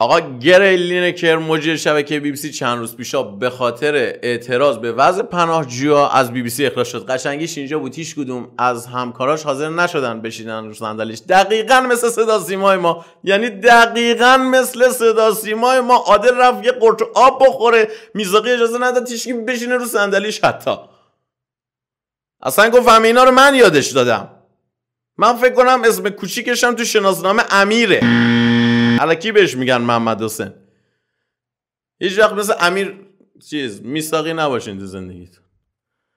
آقا گریلین کر مجری شبکه بی بی سی چند روز پیشا به خاطر اعتراض به وضع پناهجویا از بی بی سی اخراج شد قشنگیش اینجا بود هیچ کدوم از همکاراش حاضر نشدن بشینن رو صندلیش دقیقا مثل صدا سیمای ما یعنی دقیقا مثل صدا سیمای ما عادل رفت یه قرط آب بخوره میزاقی اجازه نداد تیشکی بشینه رو صندلیش حتی اصلا گفت اینا رو من یادش دادم من فکر کنم اسم کوچیکشم تو شناسنامه امیره الکی بهش میگن محمد حسین هیچ وقت مثل امیر چیز میساقی نباشین تو زندگیتون